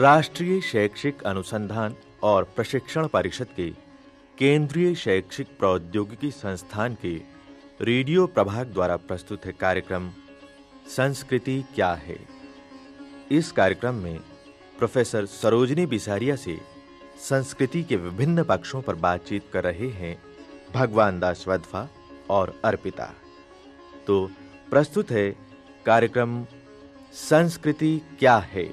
राष्ट्रीय शैक्षिक अनुसंधान और प्रशिक्षण परिषद के केंद्रीय शैक्षिक प्रौद्योगिकी संस्थान के रेडियो प्रभाग द्वारा प्रस्तुत है कार्यक्रम संस्कृति क्या है इस कार्यक्रम में प्रोफेसर सरोजनी बिसारिया से संस्कृति के विभिन्न पक्षों पर बातचीत कर रहे हैं भगवान दास वधवा और अर्पिता तो प्रस्तुत है कार्यक्रम संस्कृति क्या है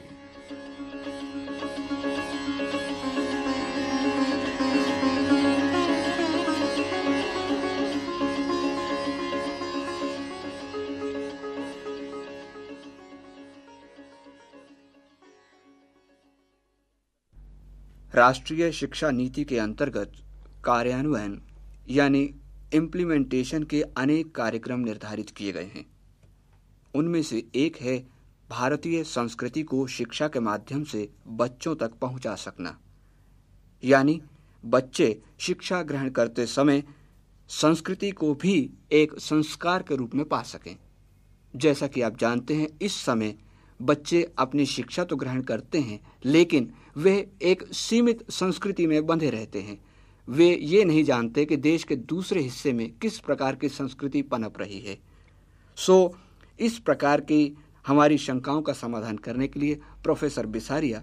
राष्ट्रीय शिक्षा नीति के अंतर्गत कार्यान्वयन यानी इम्प्लीमेंटेशन के अनेक कार्यक्रम निर्धारित किए गए हैं उनमें से एक है भारतीय संस्कृति को शिक्षा के माध्यम से बच्चों तक पहुंचा सकना यानी बच्चे शिक्षा ग्रहण करते समय संस्कृति को भी एक संस्कार के रूप में पा सकें जैसा कि आप जानते हैं इस समय बच्चे अपनी शिक्षा तो ग्रहण करते हैं लेकिन वे एक सीमित संस्कृति में बंधे रहते हैं वे ये नहीं जानते कि देश के दूसरे हिस्से में किस प्रकार की संस्कृति पनप रही है सो इस प्रकार की हमारी शंकाओं का समाधान करने के लिए प्रोफेसर बिसारिया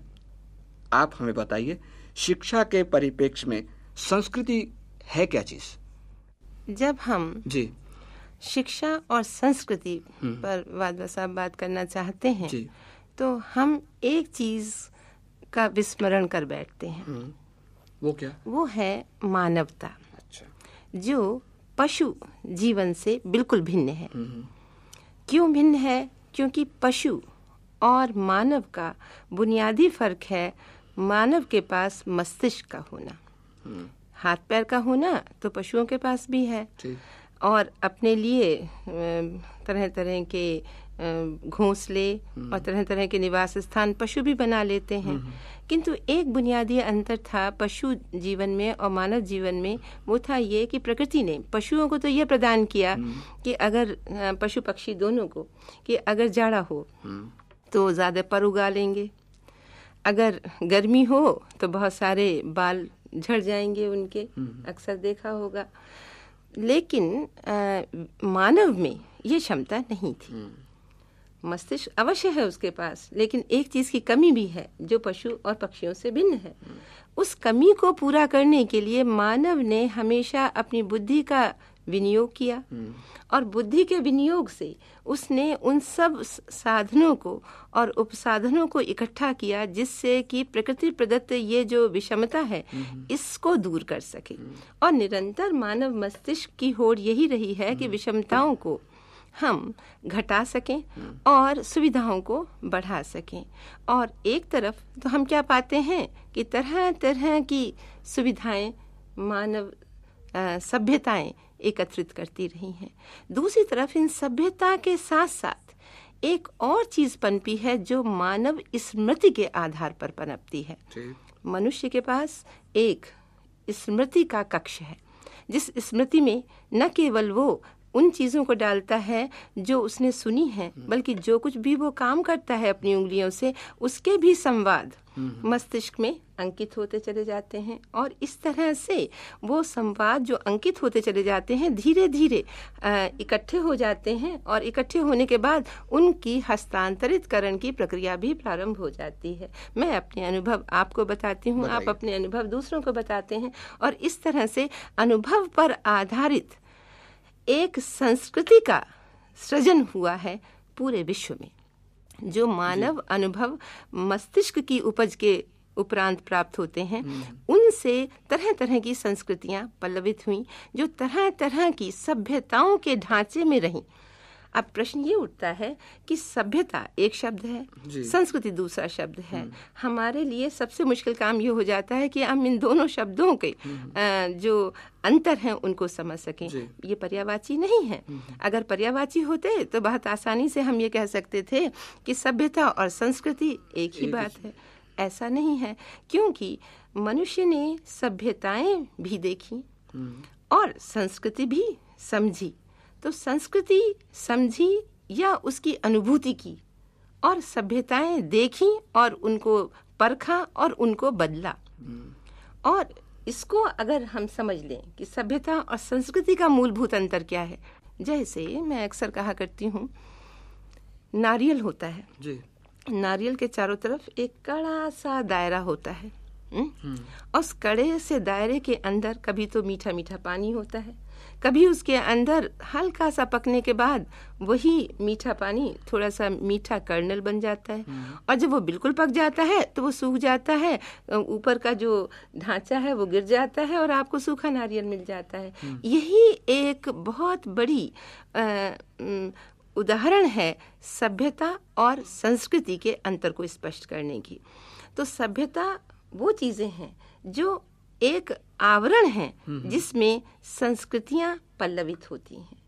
आप हमें बताइए शिक्षा के परिपेक्ष में संस्कृति है क्या चीज जब हम जी शिक्षा और संस्कृति हम्म। पर वाद साहब बात करना चाहते हैं तो हम एक चीज का विस्मरण कर बैठते हैं हम्म। वो क्या वो है मानवता अच्छा जो पशु जीवन से बिल्कुल भिन्न है हम्म, हम्म। क्यों भिन्न है क्योंकि पशु और मानव का बुनियादी फर्क है मानव के पास मस्तिष्क का होना हाथ पैर का होना तो पशुओं के पास भी है और अपने लिए तरह तरह के घोंसले हम्म। और तरह तरह के निवास स्थान पशु भी बना लेते हैं हम्म, हम्म। किंतु एक बुनियादी अंतर था पशु जीवन में और मानव जीवन में वो था ये कि प्रकृति ने पशुओं को तो ये प्रदान किया कि अगर पशु पक्षी दोनों को कि अगर जाड़ा हो तो ज़्यादा पर उगा लेंगे अगर गर्मी हो तो बहुत सारे बाल झड़ जाएंगे उनके अक्सर देखा होगा लेकिन आ, मानव में ये क्षमता नहीं थी मस्तिष्क अवश्य है उसके पास लेकिन एक चीज़ की कमी भी है जो पशु और पक्षियों से भिन्न है उस कमी को पूरा करने के लिए मानव ने हमेशा अपनी बुद्धि का विनियोग किया और बुद्धि के विनियोग से उसने उन सब साधनों को और उपसाधनों को इकट्ठा किया जिससे कि प्रकृति प्रदत्त ये जो विषमता है इसको दूर कर सके और निरंतर मानव मस्तिष्क की होड़ यही रही है कि विषमताओं को हम घटा सकें और सुविधाओं को बढ़ा सकें और एक तरफ तो हम क्या पाते हैं कि तरह तरह की सुविधाएं मानव सभ्यताएं एकत्रित करती रही हैं दूसरी तरफ इन सभ्यता के साथ साथ एक और चीज पनपी है जो मानव स्मृति के आधार पर पनपती है मनुष्य के पास एक स्मृति का कक्ष है जिस स्मृति में न केवल वो उन चीज़ों को डालता है जो उसने सुनी है हम्म। बल्कि जो कुछ भी वो काम करता है अपनी उंगलियों से उसके भी संवाद हम्म। मस्तिष्क में अंकित होते चले जाते हैं और इस तरह से वो संवाद जो अंकित होते चले जाते हैं धीरे धीरे इकट्ठे हो जाते हैं और इकट्ठे होने के बाद उनकी हस्तांतरित करण की प्रक्रिया भी प्रारंभ हो जाती है मैं अपने अनुभव आपको बताती हूँ आप अपने अनुभव दूसरों को बताते हैं और इस तरह से अनुभव पर आधारित एक संस्कृति का सृजन हुआ है पूरे विश्व में जो मानव अनुभव मस्तिष्क की उपज के उपरांत प्राप्त होते हैं हम्म। उनसे तरह तरह की संस्कृतियां पल्लवित हुई जो तरह तरह की सभ्यताओं के ढांचे में रहीं अब प्रश्न ये उठता है कि सभ्यता एक शब्द है संस्कृति दूसरा शब्द है हम्म। हमारे लिए सबसे मुश्किल काम ये हो जाता है कि हम इन दोनों शब्दों के हम्म। जो अंतर हैं उनको समझ सकें ये पर्यावाची नहीं है हम्म। अगर पर्यावाची होते तो बहुत आसानी से हम ये कह सकते थे कि सभ्यता और संस्कृति एक ही बात है ऐसा नहीं है क्योंकि मनुष्य ने सभ्यताएं भी देखी और संस्कृति भी समझी तो संस्कृति समझी या उसकी अनुभूति की और सभ्यताएं देखी और उनको परखा और उनको बदला और इसको अगर हम समझ लें कि सभ्यता और संस्कृति का मूलभूत अंतर क्या है जैसे मैं अक्सर कहा करती हूँ नारियल होता है जी। नारियल के चारों तरफ एक कड़ा सा दायरा होता है हम्म। उस कड़े से दायरे के अंदर कभी तो मीठा मीठा पानी होता है कभी उसके अंदर हल्का सा पकने के बाद वही मीठा पानी थोड़ा सा मीठा कर्नल बन जाता है हम्म। और जब वो बिल्कुल पक जाता है तो वो सूख जाता है ऊपर का जो ढांचा है वो गिर जाता है और आपको सूखा नारियल मिल जाता है हम्म। यही एक बहुत बड़ी उदाहरण है सभ्यता और संस्कृति के अंतर को स्पष्ट करने की तो सभ्यता वो चीज़ें हैं जो एक आवरण है हम्म, हम्म। जिसमें संस्कृतियां पल्लवित होती हैं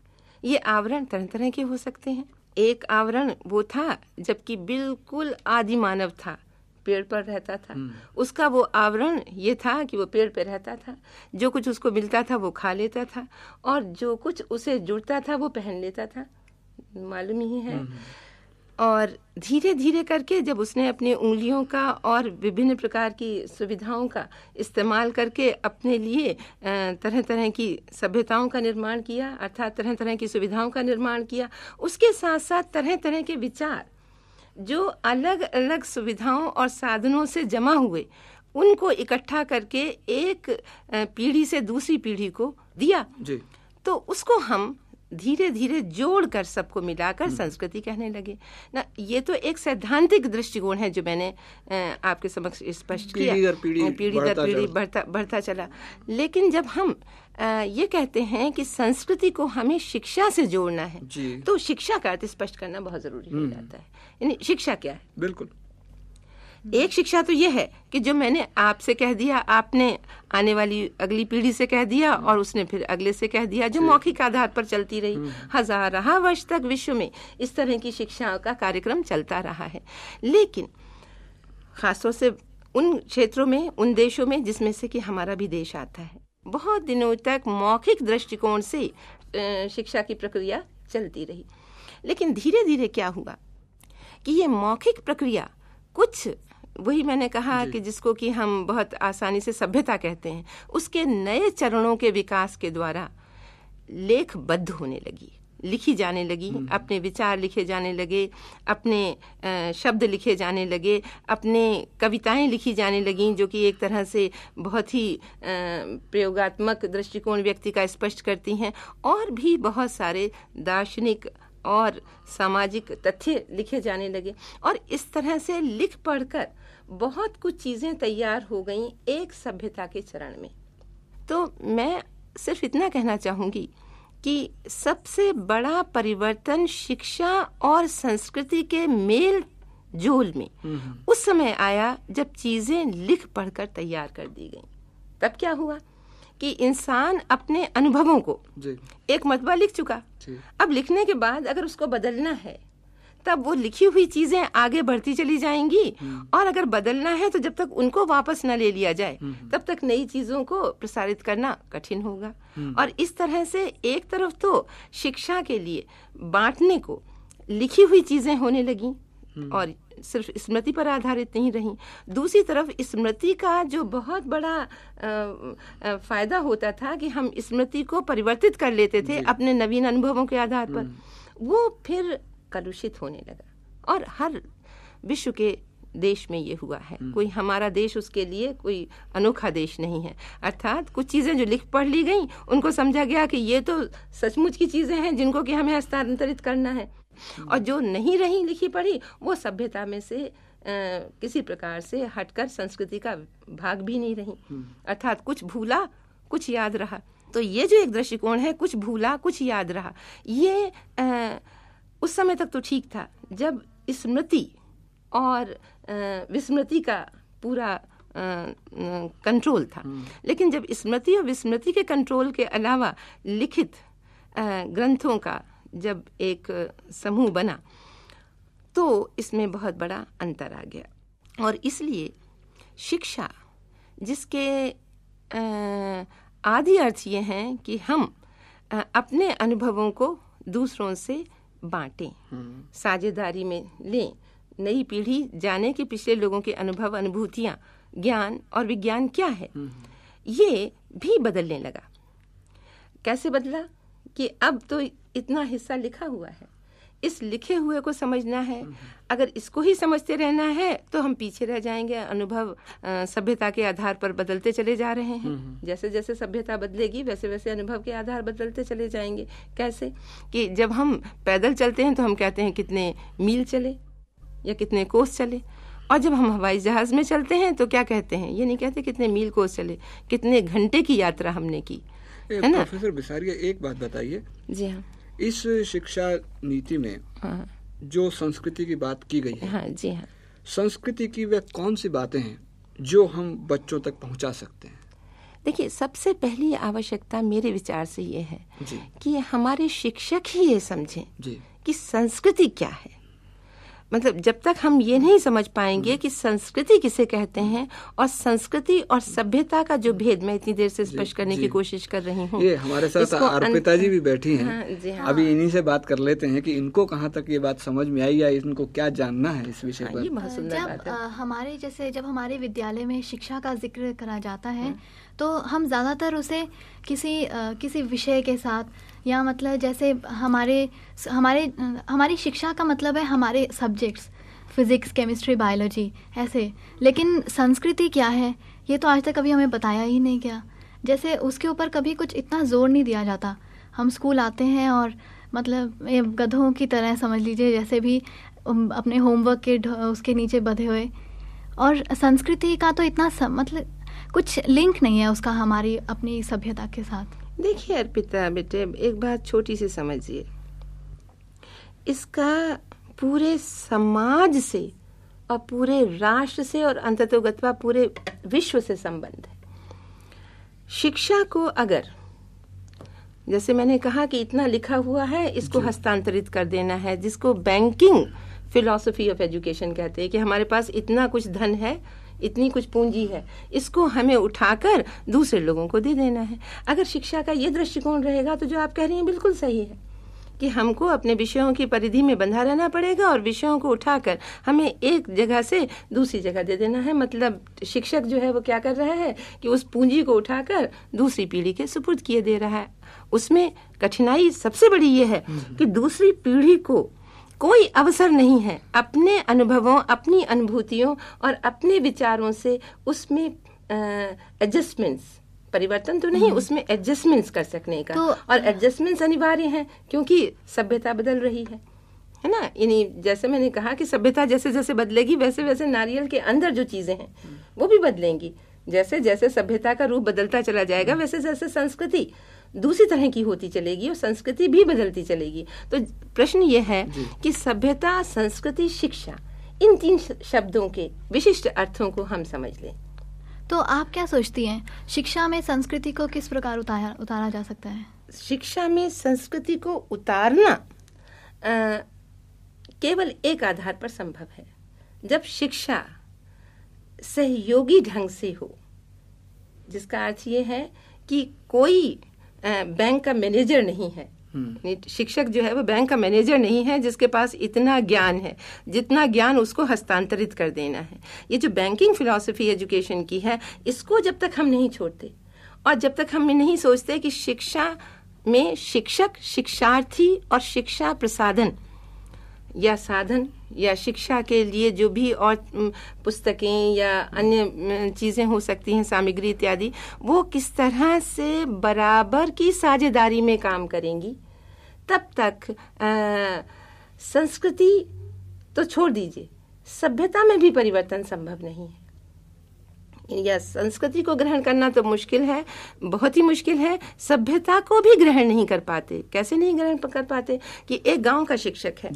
ये आवरण तरह तरह के हो सकते हैं एक आवरण वो था जबकि बिल्कुल आदि मानव था पेड़ पर रहता था हम्म। उसका वो आवरण ये था कि वो पेड़ पर रहता था जो कुछ उसको मिलता था वो खा लेता था और जो कुछ उसे जुड़ता था वो पहन लेता था मालूम ही है और धीरे धीरे करके जब उसने अपने उंगलियों का और विभिन्न प्रकार की सुविधाओं का इस्तेमाल करके अपने लिए तरह तरह की सभ्यताओं का निर्माण किया अर्थात तरह तरह की सुविधाओं का निर्माण किया उसके साथ साथ तरह तरह के विचार जो अलग अलग सुविधाओं और साधनों से जमा हुए उनको इकट्ठा करके एक पीढ़ी से दूसरी पीढ़ी को दिया जी। तो उसको हम धीरे धीरे जोड़कर सबको मिलाकर हम्म। संस्कृति कहने लगे ना ये तो एक सैद्धांतिक दृष्टिकोण है जो मैंने आपके समक्ष स्पष्ट किया पीढ़ी दर पीढ़ी बढ़ता बढ़ता चला लेकिन जब हम ये कहते हैं कि संस्कृति को हमें शिक्षा से जोड़ना है तो शिक्षा का अर्थ स्पष्ट करना बहुत जरूरी हो हम्म। जाता है यानी शिक्षा क्या है बिल्कुल हम्म। एक शिक्षा तो यह है कि जो मैंने आपसे कह दिया आपने आने वाली अगली पीढ़ी से कह दिया हम्म। और उसने फिर अगले से कह दिया जो मौखिक आधार पर चलती रही हम्म। हजारहा वर्ष तक विश्व में इस तरह की शिक्षाओं का कार्यक्रम चलता रहा है लेकिन खासतौर से उन क्षेत्रों में उन देशों में जिसमें से कि हमारा भी देश आता है बहुत दिनों तक मौखिक दृष्टिकोण से शिक्षा की प्रक्रिया चलती रही लेकिन धीरे धीरे क्या हुआ कि ये मौखिक प्रक्रिया कुछ वही मैंने कहा कि जिसको कि हम बहुत आसानी से सभ्यता कहते हैं उसके नए चरणों के विकास के द्वारा लेखबद्ध होने लगी लिखी जाने लगी हम्म। अपने विचार लिखे जाने लगे अपने शब्द लिखे जाने लगे अपने कविताएं लिखी जाने लगीं जो कि एक तरह से बहुत ही प्रयोगात्मक दृष्टिकोण व्यक्ति का स्पष्ट करती हैं और भी बहुत सारे दार्शनिक और सामाजिक तथ्य लिखे जाने लगे और इस तरह से लिख पढ़कर बहुत कुछ चीज़ें तैयार हो गई एक सभ्यता के चरण में तो मैं सिर्फ इतना कहना चाहूंगी कि सबसे बड़ा परिवर्तन शिक्षा और संस्कृति के मेल जोल में हम्म, हम्म। उस समय आया जब चीज़ें लिख पढ़कर तैयार कर दी गई तब क्या हुआ कि इंसान अपने अनुभवों को एक मतबा लिख चुका अब लिखने के बाद अगर उसको बदलना है तब वो लिखी हुई चीजें आगे बढ़ती चली जाएंगी हम्म। और अगर बदलना है तो जब तक उनको वापस न ले लिया जाए हम्म, हम्म। तब तक नई चीजों को प्रसारित करना कठिन होगा और इस तरह से एक तरफ तो शिक्षा के लिए बांटने को लिखी हुई चीजें होने लगी और सिर्फ स्मृति पर आधारित नहीं रही दूसरी तरफ स्मृति का जो बहुत बड़ा फायदा होता था कि हम स्मृति को परिवर्तित कर लेते थे अपने नवीन अनुभवों के आधार पर वो फिर कलुषित होने लगा और हर विश्व के देश में ये हुआ है हम्म। कोई हमारा देश उसके लिए कोई अनोखा देश नहीं है अर्थात कुछ चीज़ें जो लिख पढ़ ली गई उनको समझा गया कि ये तो सचमुच की चीज़ें हैं जिनको कि हमें हस्तांतरित करना है हम्म। और जो नहीं रही लिखी पढ़ी वो सभ्यता में से आ, किसी प्रकार से हटकर संस्कृति का भाग भी नहीं रही हम्म। अर्थात कुछ भूला कुछ याद रहा तो ये जो एक दृष्टिकोण है कुछ भूला कुछ याद रहा ये आ, उस समय तक तो ठीक था जब स्मृति और विस्मृति का पूरा कंट्रोल था हम्म। लेकिन जब स्मृति और विस्मृति के कंट्रोल के अलावा लिखित ग्रंथों का जब एक समूह बना तो इसमें बहुत बड़ा अंतर आ गया और इसलिए शिक्षा जिसके आदि अर्थ ये हैं कि हम अपने अनुभवों को दूसरों से बांटें हम्म। साझेदारी में लें नई पीढ़ी जाने के पिछले लोगों के अनुभव अनुभूतियां ज्ञान और विज्ञान क्या है हम्म। ये भी बदलने लगा कैसे बदला कि अब तो इतना हिस्सा लिखा हुआ है इस लिखे हुए को समझना है हम्म, हम्म। अगर इसको ही समझते रहना है तो हम पीछे रह जाएंगे अनुभव सभ्यता के आधार पर बदलते चले जा रहे हैं हम्म, जैसे जैसे सभ्यता बदलेगी वैसे वैसे अनुभव के आधार बदलते चले जाएंगे कैसे कि जब हम पैदल चलते हैं तो हम कहते हैं कितने मील चले या कितने कोस चले और जब हम हवाई जहाज़ में चलते हैं तो क्या कहते हैं ये नहीं कहते कितने मील कोस चले कितने घंटे की यात्रा हमने की है ना प्रोफेसर बिसारिया एक बात बताइए जी हाँ इस शिक्षा नीति में हाँ। जो संस्कृति की बात की गई है हाँ, जी हाँ। संस्कृति की वह कौन सी बातें हैं जो हम बच्चों तक पहुंचा सकते हैं देखिए सबसे पहली आवश्यकता मेरे विचार से ये है कि हमारे शिक्षक ही ये समझें कि संस्कृति क्या है मतलब जब तक हम ये नहीं समझ पाएंगे हम्म। कि संस्कृति किसे कहते हैं और संस्कृति और सभ्यता का जो भेद मैं इतनी देर से स्पष्ट करने की कोशिश कर रही हूँ ये हमारे साथ अर्पिता जी भी बैठी हैं हाँ, जी हाँ। अभी इन्हीं से बात कर लेते हैं कि इनको कहाँ तक ये बात समझ में आई या इनको क्या जानना है इस विषय हाँ, पर ये हमारे जैसे जब हमारे विद्यालय में शिक्षा का जिक्र करा जाता है हाँ। तो हम ज़्यादातर उसे किसी आ, किसी विषय के साथ या मतलब जैसे हमारे हमारे हमारी शिक्षा का मतलब है हमारे सब्जेक्ट्स फिज़िक्स केमिस्ट्री बायोलॉजी ऐसे लेकिन संस्कृति क्या है ये तो आज तक कभी हमें बताया ही नहीं गया जैसे उसके ऊपर कभी कुछ इतना ज़ोर नहीं दिया जाता हम स्कूल आते हैं और मतलब ये गधों की तरह समझ लीजिए जैसे भी अपने होमवर्क के उसके नीचे बधे हुए और संस्कृति का तो इतना सम, मतलब कुछ लिंक नहीं है उसका हमारी अपनी सभ्यता के साथ देखिए अर्पिता बेटे एक बात छोटी सी समझिए इसका पूरे समाज से और पूरे राष्ट्र से और अंततोगत्वा पूरे विश्व से संबंध है शिक्षा को अगर जैसे मैंने कहा कि इतना लिखा हुआ है इसको हस्तांतरित कर देना है जिसको बैंकिंग फिलॉसफी ऑफ एजुकेशन कहते हैं कि हमारे पास इतना कुछ धन है इतनी कुछ पूंजी है इसको हमें उठाकर दूसरे लोगों को दे देना है अगर शिक्षा का ये दृष्टिकोण रहेगा तो जो आप कह रही हैं बिल्कुल सही है कि हमको अपने विषयों की परिधि में बंधा रहना पड़ेगा और विषयों को उठाकर हमें एक जगह से दूसरी जगह दे देना है मतलब शिक्षक जो है वो क्या कर रहा है कि उस पूंजी को उठाकर दूसरी पीढ़ी के सुपुर्द किए दे रहा है उसमें कठिनाई सबसे बड़ी ये है हम्म। कि दूसरी पीढ़ी को कोई अवसर नहीं है अपने अनुभवों अपनी अनुभूतियों और अपने विचारों से उसमें एडजस्टमेंट्स परिवर्तन तो नहीं हम्म। उसमें एडजस्टमेंट्स कर सकने का तो, और एडजस्टमेंट्स अनिवार्य हैं क्योंकि सभ्यता बदल रही है है ना यानी जैसे मैंने कहा कि सभ्यता जैसे जैसे बदलेगी वैसे वैसे नारियल के अंदर जो चीजें हैं हम्म। वो भी बदलेंगी जैसे जैसे सभ्यता का रूप बदलता चला जाएगा हम्म। वैसे जैसे संस्कृति दूसरी तरह की होती चलेगी और संस्कृति भी बदलती चलेगी तो प्रश्न ये है कि सभ्यता संस्कृति शिक्षा इन तीन शब्दों के विशिष्ट अर्थों को हम समझ लें तो आप क्या सोचती हैं शिक्षा में संस्कृति को किस प्रकार उतारा उतारा जा सकता है शिक्षा में संस्कृति को उतारना आ, केवल एक आधार पर संभव है जब शिक्षा सहयोगी ढंग से हो जिसका अर्थ ये है कि कोई बैंक का मैनेजर नहीं है हम्म। शिक्षक जो है वो बैंक का मैनेजर नहीं है जिसके पास इतना ज्ञान है जितना ज्ञान उसको हस्तांतरित कर देना है ये जो बैंकिंग फिलॉसफी एजुकेशन की है इसको जब तक हम नहीं छोड़ते और जब तक हम नहीं सोचते कि शिक्षा में शिक्षक शिक्षार्थी और शिक्षा प्रसाधन या साधन या शिक्षा के लिए जो भी और पुस्तकें या अन्य चीज़ें हो सकती हैं सामग्री इत्यादि वो किस तरह से बराबर की साझेदारी में काम करेंगी तब तक आ, संस्कृति तो छोड़ दीजिए सभ्यता में भी परिवर्तन संभव नहीं है या संस्कृति को ग्रहण करना तो मुश्किल है बहुत ही मुश्किल है सभ्यता को भी ग्रहण नहीं कर पाते कैसे नहीं ग्रहण कर पाते कि एक गांव का शिक्षक है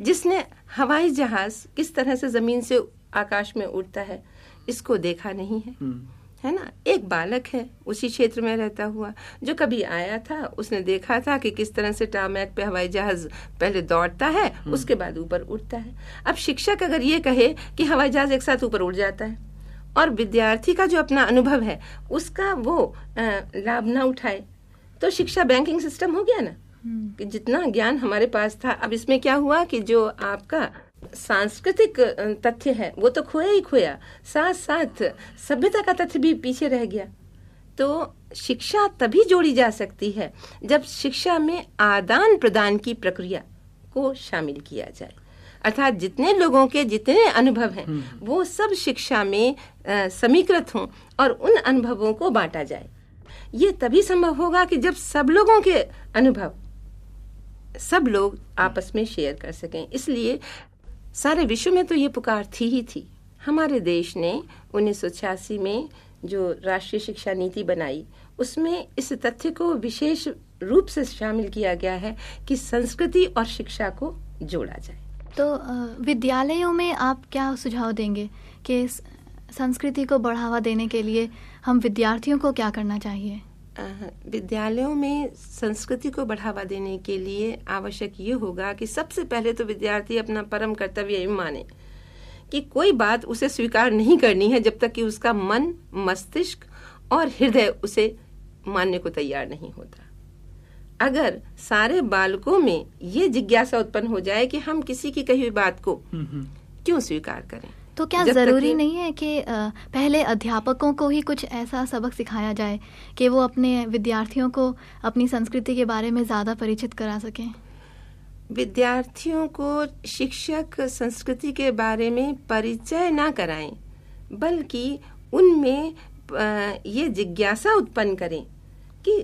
जिसने हवाई जहाज किस तरह से जमीन से आकाश में उड़ता है इसको देखा नहीं है हम्म। है ना एक बालक है उसी क्षेत्र में रहता हुआ जो कभी आया था उसने देखा था कि किस तरह से टामैक पे हवाई जहाज पहले दौड़ता है हम्म। उसके बाद ऊपर उठता है अब शिक्षक अगर ये कहे कि हवाई जहाज एक साथ ऊपर उड़ जाता है और विद्यार्थी का जो अपना अनुभव है उसका वो लाभ ना उठाए तो शिक्षा बैंकिंग सिस्टम हो गया ना कि जितना ज्ञान हमारे पास था अब इसमें क्या हुआ कि जो आपका सांस्कृतिक तथ्य है वो तो खोया ही खोया साथ साथ सभ्यता का तथ्य भी पीछे रह गया तो शिक्षा तभी जोड़ी जा सकती है जब शिक्षा में आदान प्रदान की प्रक्रिया को शामिल किया जाए अर्थात जितने लोगों के जितने अनुभव हैं हम्म। वो सब शिक्षा में समीकृत हों और उन अनुभवों को बांटा जाए ये तभी संभव होगा कि जब सब लोगों के अनुभव सब लोग आपस में शेयर कर सकें इसलिए सारे विश्व में तो ये पुकार थी ही थी हमारे देश ने उन्नीस में जो राष्ट्रीय शिक्षा नीति बनाई उसमें इस तथ्य को विशेष रूप से शामिल किया गया है कि संस्कृति और शिक्षा को जोड़ा जाए तो विद्यालयों में आप क्या सुझाव देंगे कि संस्कृति को बढ़ावा देने के लिए हम विद्यार्थियों को क्या करना चाहिए विद्यालयों में संस्कृति को बढ़ावा देने के लिए आवश्यक ये होगा कि सबसे पहले तो विद्यार्थी अपना परम कर्तव्य माने कि कोई बात उसे स्वीकार नहीं करनी है जब तक कि उसका मन मस्तिष्क और हृदय उसे मानने को तैयार नहीं होता अगर सारे बालकों में ये जिज्ञासा उत्पन्न हो जाए कि हम किसी की कही बात को हम्म, हम्म। क्यों स्वीकार करें तो क्या ज़रूरी नहीं है कि पहले अध्यापकों को ही कुछ ऐसा सबक सिखाया जाए कि वो अपने विद्यार्थियों को अपनी संस्कृति के बारे में ज़्यादा परिचित करा सकें विद्यार्थियों को शिक्षक संस्कृति के बारे में परिचय ना कराएं बल्कि उनमें ये जिज्ञासा उत्पन्न करें कि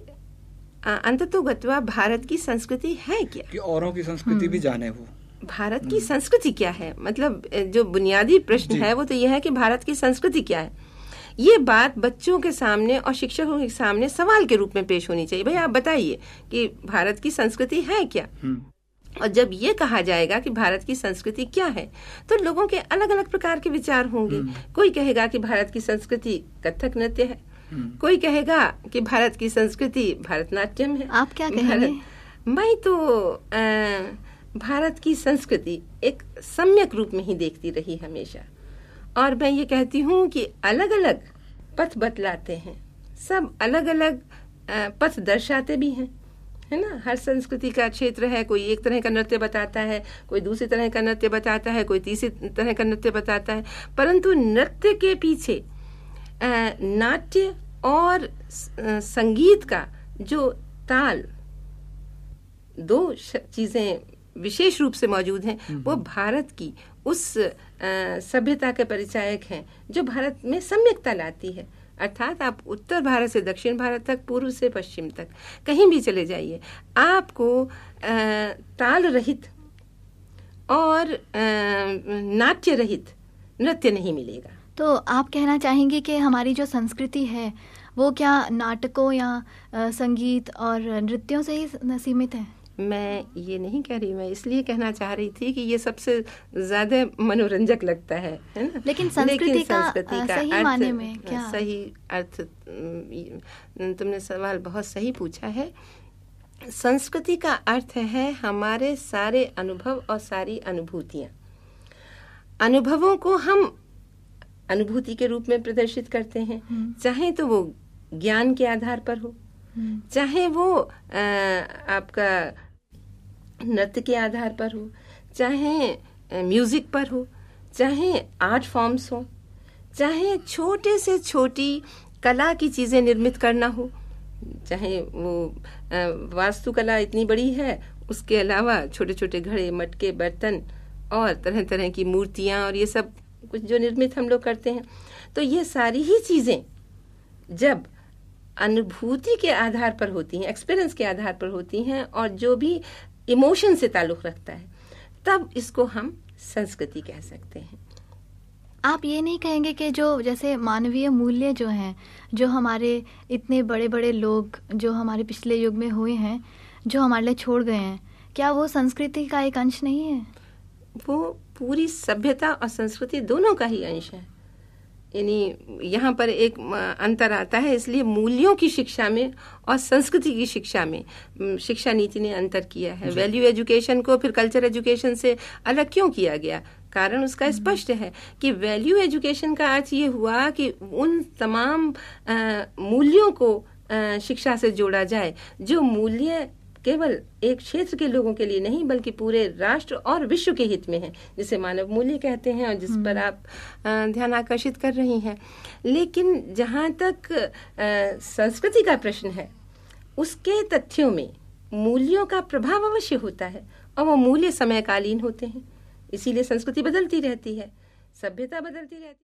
अंततोगत्वा भारत की संस्कृति है क्या कि औरों की संस्कृति भी हम्म। जाने वो भारत की हम्म। संस्कृति क्या है मतलब जो बुनियादी प्रश्न है वो तो यह है कि भारत की संस्कृति क्या है ये बात बच्चों के सामने और शिक्षकों के सामने सवाल के रूप में पेश होनी चाहिए भाई आप बताइए कि भारत की संस्कृति है क्या हम्म। और जब ये कहा जाएगा कि भारत की संस्कृति क्या है तो लोगों के अलग अलग प्रकार के विचार होंगे हम्म। कोई कहेगा कि भारत की संस्कृति कथक नृत्य है कोई कहेगा कि भारत की संस्कृति भरतनाट्यम है आप क्या कहेंगे मैं तो आ, भारत की संस्कृति एक सम्यक रूप में ही देखती रही हमेशा और मैं ये कहती हूँ कि अलग अलग पथ बतलाते हैं सब अलग अलग पथ दर्शाते भी हैं है ना हर संस्कृति का क्षेत्र है कोई एक तरह का नृत्य बताता है कोई दूसरी तरह का नृत्य बताता है कोई तीसरी तरह का नृत्य बताता है परंतु नृत्य के पीछे नाट्य और संगीत का जो ताल दो चीज़ें विशेष रूप से मौजूद हैं हम्म, वो हम्म। भारत की उस सभ्यता के परिचायक हैं जो भारत में सम्यकता लाती है अर्थात आप उत्तर भारत से दक्षिण भारत तक पूर्व से पश्चिम तक कहीं भी चले जाइए आपको ताल रहित और नाट्य रहित नृत्य नहीं मिलेगा तो आप कहना चाहेंगे कि हमारी जो संस्कृति है वो क्या नाटकों या संगीत और नृत्यों से ही सीमित है मैं ये नहीं कह रही मैं इसलिए कहना चाह रही थी कि ये सबसे ज्यादा मनोरंजक लगता है है ना लेकिन संस्कृति लेकिन संस्कृति का, का सही अर्थ, माने में क्या सही अर्थ तुमने सवाल बहुत सही पूछा है संस्कृति का अर्थ है हमारे सारे अनुभव और सारी अनुभूतियां अनुभवों को हम अनुभूति के रूप में प्रदर्शित करते हैं हम्म। चाहे तो वो ज्ञान के आधार पर हो हम्म। चाहे वो आ, आपका नृत्य के आधार पर हो चाहे म्यूज़िक पर हो चाहे आर्ट फॉर्म्स हो चाहे छोटे से छोटी कला की चीज़ें निर्मित करना हो चाहे वो वास्तुकला इतनी बड़ी है उसके अलावा छोटे छोटे घड़े मटके बर्तन और तरह तरह की मूर्तियाँ और ये सब कुछ जो निर्मित हम लोग करते हैं तो ये सारी ही चीज़ें जब अनुभूति के आधार पर होती हैं एक्सपीरियंस के आधार पर होती हैं और जो भी इमोशन से ताल्लुक रखता है तब इसको हम संस्कृति कह सकते हैं आप ये नहीं कहेंगे कि जो जैसे मानवीय मूल्य जो हैं जो हमारे इतने बड़े बड़े लोग जो हमारे पिछले युग में हुए हैं जो हमारे लिए छोड़ गए हैं क्या वो संस्कृति का एक अंश नहीं है वो पूरी सभ्यता और संस्कृति दोनों का ही अंश है यानी यहाँ पर एक अंतर आता है इसलिए मूल्यों की शिक्षा में और संस्कृति की शिक्षा में शिक्षा नीति ने अंतर किया है वैल्यू एजुकेशन को फिर कल्चर एजुकेशन से अलग क्यों किया गया कारण उसका हम्म। स्पष्ट है कि वैल्यू एजुकेशन का आज ये हुआ कि उन तमाम मूल्यों को शिक्षा से जोड़ा जाए जो मूल्य केवल एक क्षेत्र के लोगों के लिए नहीं बल्कि पूरे राष्ट्र और विश्व के हित में है जिसे मानव मूल्य कहते हैं और जिस पर हम्म। आप ध्यान आकर्षित कर रही हैं लेकिन जहाँ तक संस्कृति का प्रश्न है उसके तथ्यों में मूल्यों का प्रभाव अवश्य होता है और वो मूल्य समयकालीन होते हैं इसीलिए संस्कृति बदलती रहती है सभ्यता बदलती रहती है